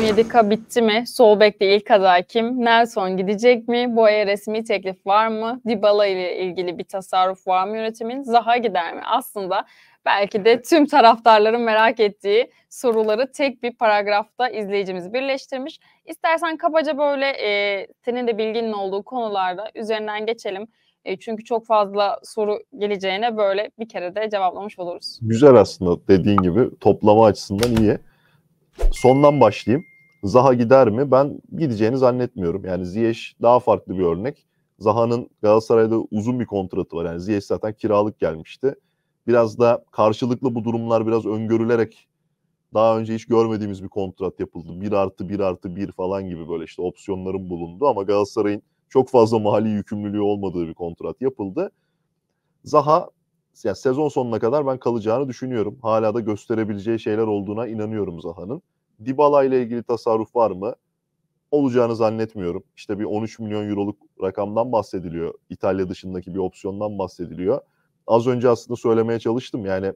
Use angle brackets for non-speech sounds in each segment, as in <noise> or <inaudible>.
17K bitti mi? Sol bekte ilk aday kim? Nelson gidecek mi? Boya resmi teklif var mı? Dybala ile ilgili bir tasarruf var mı yönetimin? Zaha gider mi? Aslında belki de tüm taraftarların merak ettiği soruları tek bir paragrafta izleyicimiz birleştirmiş. İstersen kabaca böyle e, senin de bilginin olduğu konularda üzerinden geçelim. E, çünkü çok fazla soru geleceğine böyle bir kere de cevaplamış oluruz. Güzel aslında dediğin gibi toplama açısından iyi. Sondan başlayayım. Zaha gider mi? Ben gideceğini zannetmiyorum. Yani Ziyech daha farklı bir örnek. Zaha'nın Galatasaray'da uzun bir kontratı var. Yani Ziyech zaten kiralık gelmişti. Biraz da karşılıklı bu durumlar biraz öngörülerek daha önce hiç görmediğimiz bir kontrat yapıldı. 1 artı 1 artı 1 falan gibi böyle işte opsiyonların bulundu ama Galatasaray'ın çok fazla mali yükümlülüğü olmadığı bir kontrat yapıldı. Zaha yani sezon sonuna kadar ben kalacağını düşünüyorum. Hala da gösterebileceği şeyler olduğuna inanıyorum Zaha'nın. Dybala ile ilgili tasarruf var mı? Olacağını zannetmiyorum. İşte bir 13 milyon euroluk rakamdan bahsediliyor. İtalya dışındaki bir opsiyondan bahsediliyor. Az önce aslında söylemeye çalıştım. Yani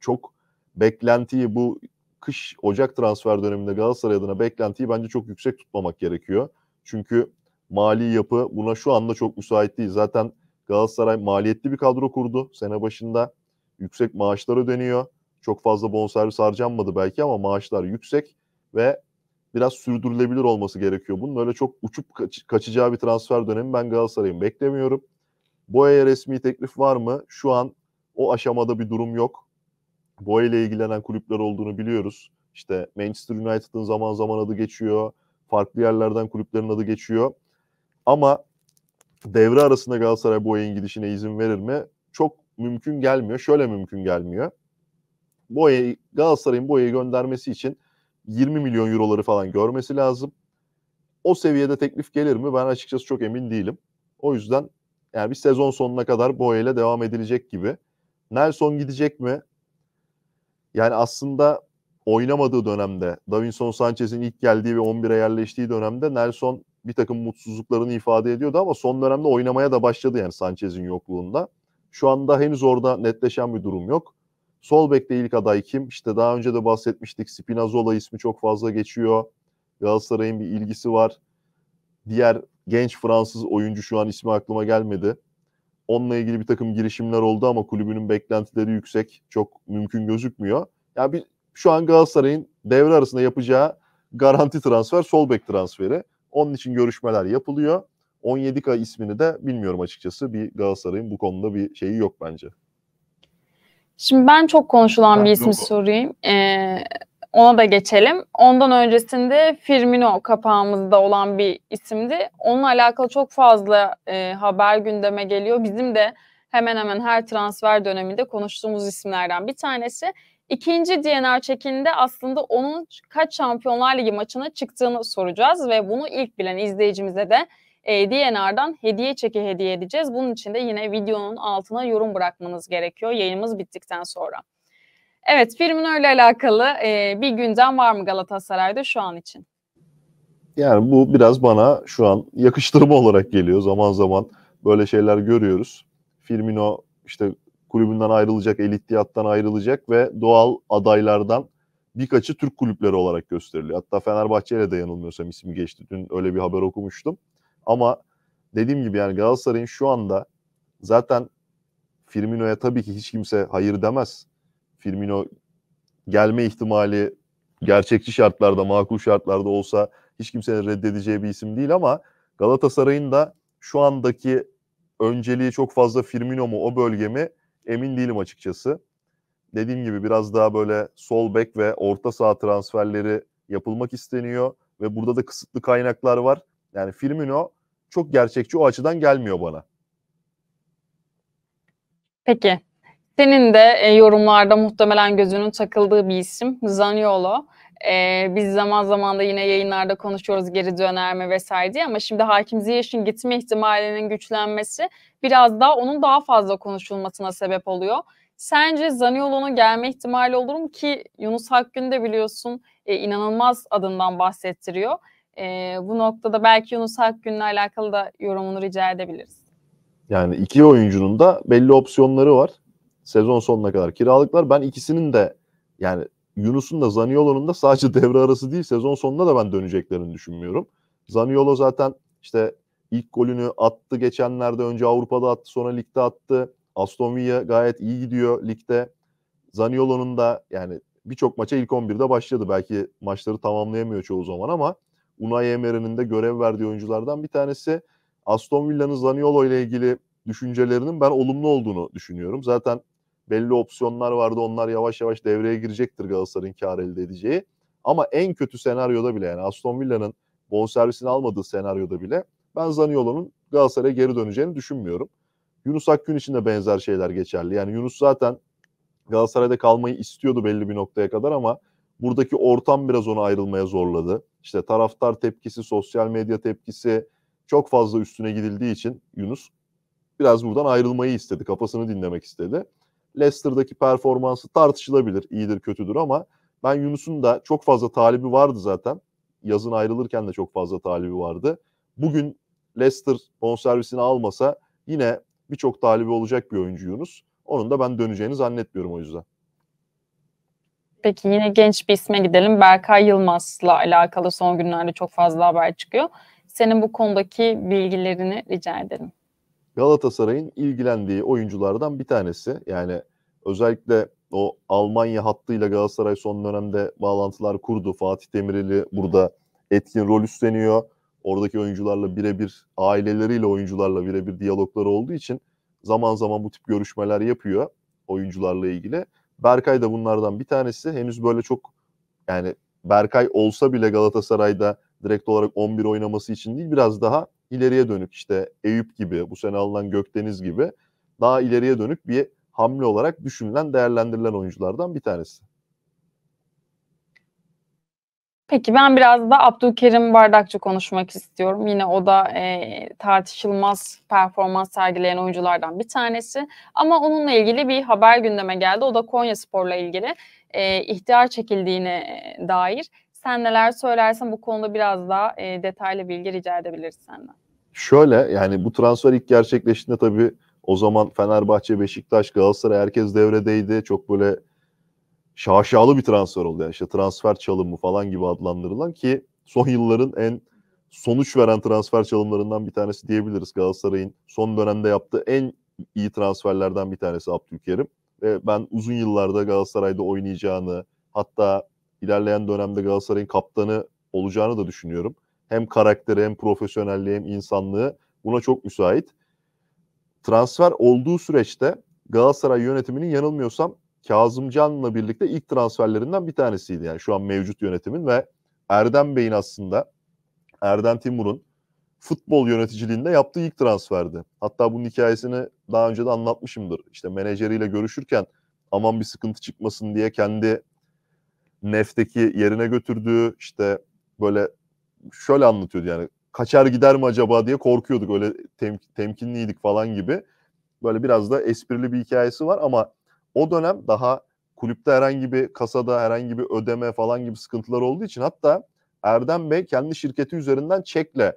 çok beklentiyi bu kış Ocak transfer döneminde Galatasaray adına beklentiyi bence çok yüksek tutmamak gerekiyor. Çünkü mali yapı buna şu anda çok müsait değil. Zaten Galatasaray maliyetli bir kadro kurdu sene başında. Yüksek maaşlar dönüyor. Çok fazla bonservis harcanmadı belki ama maaşlar yüksek ve biraz sürdürülebilir olması gerekiyor. Bunun öyle çok uçup kaç- kaçacağı bir transfer dönemi ben Galatasaray'ın beklemiyorum. Boya'ya resmi teklif var mı? Şu an o aşamada bir durum yok. Boya ile ilgilenen kulüpler olduğunu biliyoruz. İşte Manchester United'ın zaman zaman adı geçiyor. Farklı yerlerden kulüplerin adı geçiyor. Ama devre arasında Galatasaray Boya'nın gidişine izin verir mi? Çok mümkün gelmiyor. Şöyle mümkün gelmiyor. Boya Galatasaray'ın Boya'yı göndermesi için 20 milyon euroları falan görmesi lazım. O seviyede teklif gelir mi? Ben açıkçası çok emin değilim. O yüzden yani bir sezon sonuna kadar Boya ile devam edilecek gibi. Nelson gidecek mi? Yani aslında oynamadığı dönemde, Davinson Sanchez'in ilk geldiği ve 11'e yerleştiği dönemde Nelson bir takım mutsuzluklarını ifade ediyordu ama son dönemde oynamaya da başladı yani Sanchez'in yokluğunda. Şu anda henüz orada netleşen bir durum yok. Sol bekte ilk aday kim? İşte daha önce de bahsetmiştik. Spinazzola ismi çok fazla geçiyor. Galatasaray'ın bir ilgisi var. Diğer genç Fransız oyuncu şu an ismi aklıma gelmedi. Onunla ilgili bir takım girişimler oldu ama kulübünün beklentileri yüksek. Çok mümkün gözükmüyor. Yani bir, şu an Galatasaray'ın devre arasında yapacağı garanti transfer sol bek transferi. Onun için görüşmeler yapılıyor. 17K ismini de bilmiyorum açıkçası. Bir Galatasaray'ın bu konuda bir şeyi yok bence. Şimdi ben çok konuşulan ben bir ismi sorayım. Ee, ona da geçelim. Ondan öncesinde Firmino kapağımızda olan bir isimdi. Onunla alakalı çok fazla e, haber gündeme geliyor. Bizim de hemen hemen her transfer döneminde konuştuğumuz isimlerden bir tanesi. İkinci DNR çekinde aslında onun kaç Şampiyonlar Ligi maçına çıktığını soracağız ve bunu ilk bilen izleyicimize de e, DNR'dan hediye çeki hediye edeceğiz. Bunun için de yine videonun altına yorum bırakmanız gerekiyor yayınımız bittikten sonra. Evet Firmino ile alakalı e, bir gündem var mı Galatasaray'da şu an için? Yani bu biraz bana şu an yakıştırma olarak geliyor. Zaman zaman böyle şeyler görüyoruz. Firmino işte kulübünden ayrılacak, El ayrılacak ve doğal adaylardan birkaçı Türk kulüpleri olarak gösteriliyor. Hatta Fenerbahçe'yle de yanılmıyorsam ismi geçti. Dün öyle bir haber okumuştum. Ama dediğim gibi yani Galatasaray'ın şu anda zaten Firmino'ya tabii ki hiç kimse hayır demez. Firmino gelme ihtimali gerçekçi şartlarda, makul şartlarda olsa hiç kimsenin reddedeceği bir isim değil ama Galatasaray'ın da şu andaki önceliği çok fazla Firmino mu o bölge mi emin değilim açıkçası. Dediğim gibi biraz daha böyle sol bek ve orta saha transferleri yapılmak isteniyor ve burada da kısıtlı kaynaklar var. Yani Firmino çok gerçekçi o açıdan gelmiyor bana. Peki. Senin de e, yorumlarda muhtemelen gözünün takıldığı bir isim Zaniolo. Ee, biz zaman zaman da yine yayınlarda konuşuyoruz geri döner mi vesaire diye ama şimdi Hakim Ziyech'in gitme ihtimalinin güçlenmesi biraz daha onun daha fazla konuşulmasına sebep oluyor. Sence Zaniolo'nun gelme ihtimali olur mu ki Yunus Hakkın de biliyorsun e, inanılmaz adından bahsettiriyor. E, bu noktada belki Yunus Hakkın'la alakalı da yorumunu rica edebiliriz. Yani iki oyuncunun da belli opsiyonları var. Sezon sonuna kadar kiralıklar. Ben ikisinin de yani Yunus'un da Zaniolo'nun da sadece <laughs> devre arası değil sezon sonunda da ben döneceklerini düşünmüyorum. Zaniolo zaten işte ilk golünü attı geçenlerde önce Avrupa'da attı sonra ligde attı. Aston Villa gayet iyi gidiyor ligde. Zaniolo'nun da yani birçok maça ilk 11'de başladı. Belki maçları tamamlayamıyor çoğu zaman ama Unai Emery'nin de görev verdiği oyunculardan bir tanesi. Aston Villa'nın Zaniolo ile ilgili düşüncelerinin ben olumlu olduğunu düşünüyorum. Zaten belli opsiyonlar vardı. Onlar yavaş yavaş devreye girecektir Galatasaray'ın kar elde edeceği. Ama en kötü senaryoda bile yani Aston Villa'nın bonservisini almadığı senaryoda bile ben Zaniolo'nun Galatasaray'a geri döneceğini düşünmüyorum. Yunus Akgün için de benzer şeyler geçerli. Yani Yunus zaten Galatasaray'da kalmayı istiyordu belli bir noktaya kadar ama buradaki ortam biraz onu ayrılmaya zorladı. İşte taraftar tepkisi, sosyal medya tepkisi çok fazla üstüne gidildiği için Yunus biraz buradan ayrılmayı istedi. Kafasını dinlemek istedi. Leicester'daki performansı tartışılabilir. iyidir kötüdür ama ben Yunus'un da çok fazla talibi vardı zaten. Yazın ayrılırken de çok fazla talibi vardı. Bugün Leicester bonservisini almasa yine birçok talibi olacak bir oyuncu Yunus. Onun da ben döneceğini zannetmiyorum o yüzden. Peki yine genç bir isme gidelim. Berkay Yılmaz'la alakalı son günlerde çok fazla haber çıkıyor. Senin bu konudaki bilgilerini rica edelim. Galatasaray'ın ilgilendiği oyunculardan bir tanesi. Yani özellikle o Almanya hattıyla Galatasaray son dönemde bağlantılar kurdu. Fatih Demireli burada etkin rol üstleniyor. Oradaki oyuncularla birebir, aileleriyle oyuncularla birebir diyalogları olduğu için zaman zaman bu tip görüşmeler yapıyor oyuncularla ilgili. Berkay da bunlardan bir tanesi. Henüz böyle çok yani Berkay olsa bile Galatasaray'da direkt olarak 11 oynaması için değil biraz daha ileriye dönük işte Eyüp gibi bu sene alınan Gökdeniz gibi daha ileriye dönük bir hamle olarak düşünülen değerlendirilen oyunculardan bir tanesi. Peki ben biraz da Abdülkerim Bardakçı konuşmak istiyorum. Yine o da e, tartışılmaz performans sergileyen oyunculardan bir tanesi. Ama onunla ilgili bir haber gündeme geldi. O da Konya Spor'la ilgili e, ihtiyar çekildiğine e, dair. Sen neler söylersen bu konuda biraz daha e, detaylı bilgi rica edebiliriz senden. Şöyle yani bu transfer ilk gerçekleştiğinde tabii o zaman Fenerbahçe, Beşiktaş, Galatasaray herkes devredeydi. Çok böyle şaşalı bir transfer oldu. Yani işte transfer çalımı falan gibi adlandırılan ki son yılların en sonuç veren transfer çalımlarından bir tanesi diyebiliriz. Galatasaray'ın son dönemde yaptığı en iyi transferlerden bir tanesi Abdülkerim. Ve ben uzun yıllarda Galatasaray'da oynayacağını hatta ilerleyen dönemde Galatasaray'ın kaptanı olacağını da düşünüyorum. Hem karakteri hem profesyonelliği hem insanlığı buna çok müsait. Transfer olduğu süreçte Galatasaray yönetiminin yanılmıyorsam Kazımcan'la birlikte ilk transferlerinden bir tanesiydi. Yani şu an mevcut yönetimin ve Erdem Bey'in aslında Erdem Timur'un futbol yöneticiliğinde yaptığı ilk transferdi. Hatta bunun hikayesini daha önce de anlatmışımdır. İşte menajeriyle görüşürken aman bir sıkıntı çıkmasın diye kendi Nef'teki yerine götürdüğü işte böyle şöyle anlatıyordu yani kaçar gider mi acaba diye korkuyorduk öyle tem, temkinliydik falan gibi. Böyle biraz da esprili bir hikayesi var ama o dönem daha kulüpte herhangi bir kasada herhangi bir ödeme falan gibi sıkıntılar olduğu için hatta Erdem Bey kendi şirketi üzerinden çekle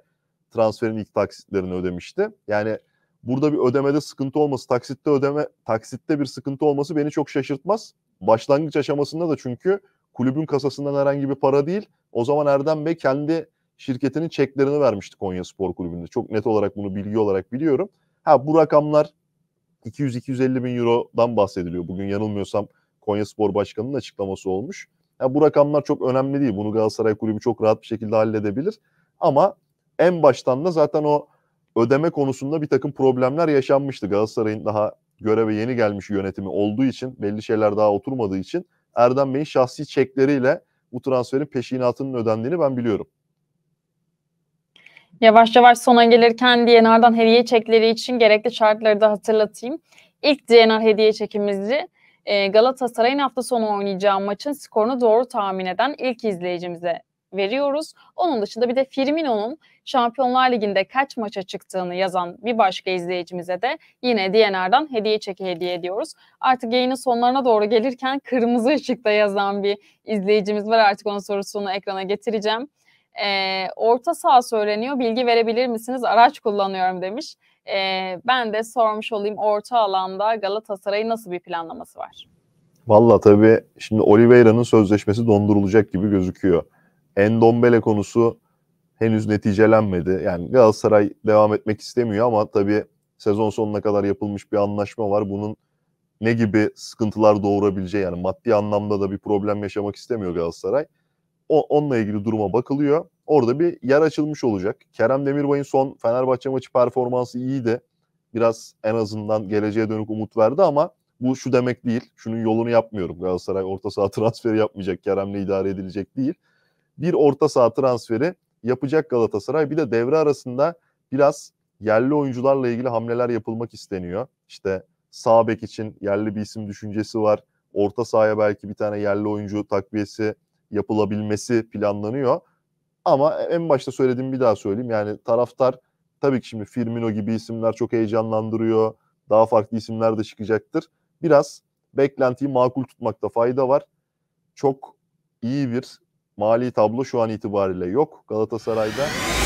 transferin ilk taksitlerini ödemişti. Yani burada bir ödemede sıkıntı olması, taksitte ödeme, taksitte bir sıkıntı olması beni çok şaşırtmaz. Başlangıç aşamasında da çünkü kulübün kasasından herhangi bir para değil. O zaman Erdem Bey kendi şirketinin çeklerini vermişti Konya Spor Kulübü'nde. Çok net olarak bunu bilgi olarak biliyorum. Ha bu rakamlar 200-250 bin eurodan bahsediliyor. Bugün yanılmıyorsam Konya Spor Başkanı'nın açıklaması olmuş. Ya bu rakamlar çok önemli değil. Bunu Galatasaray Kulübü çok rahat bir şekilde halledebilir. Ama en baştan da zaten o ödeme konusunda bir takım problemler yaşanmıştı. Galatasaray'ın daha göreve yeni gelmiş yönetimi olduğu için belli şeyler daha oturmadığı için Erdem Bey'in şahsi çekleriyle bu transferin peşinatının ödendiğini ben biliyorum. Yavaş yavaş sona gelirken DNR'dan hediye çekleri için gerekli şartları da hatırlatayım. İlk DNR hediye çekimizi ee, Galatasaray'ın hafta sonu oynayacağı maçın skorunu doğru tahmin eden ilk izleyicimize veriyoruz. Onun dışında bir de Firmino'nun Şampiyonlar Ligi'nde kaç maça çıktığını yazan bir başka izleyicimize de yine DNR'dan hediye çeki hediye ediyoruz. Artık yayının sonlarına doğru gelirken kırmızı ışıkta yazan bir izleyicimiz var. Artık onun sorusunu ekrana getireceğim. Ee, orta sağ söyleniyor. Bilgi verebilir misiniz? Araç kullanıyorum demiş. Ee, ben de sormuş olayım orta alanda Galatasaray'ın nasıl bir planlaması var? Valla tabii şimdi Oliveira'nın sözleşmesi dondurulacak gibi gözüküyor. Endombele konusu henüz neticelenmedi. Yani Galatasaray devam etmek istemiyor ama tabii sezon sonuna kadar yapılmış bir anlaşma var. Bunun ne gibi sıkıntılar doğurabileceği yani maddi anlamda da bir problem yaşamak istemiyor Galatasaray. O, onunla ilgili duruma bakılıyor. Orada bir yer açılmış olacak. Kerem Demirbay'ın son Fenerbahçe maçı performansı iyiydi. Biraz en azından geleceğe dönük umut verdi ama bu şu demek değil. Şunun yolunu yapmıyorum. Galatasaray orta saha transferi yapmayacak. Kerem'le idare edilecek değil bir orta saha transferi yapacak Galatasaray. Bir de devre arasında biraz yerli oyuncularla ilgili hamleler yapılmak isteniyor. İşte sağ bek için yerli bir isim düşüncesi var. Orta sahaya belki bir tane yerli oyuncu takviyesi yapılabilmesi planlanıyor. Ama en başta söylediğim bir daha söyleyeyim. Yani taraftar tabii ki şimdi Firmino gibi isimler çok heyecanlandırıyor. Daha farklı isimler de çıkacaktır. Biraz beklentiyi makul tutmakta fayda var. Çok iyi bir Mali tablo şu an itibariyle yok Galatasaray'da.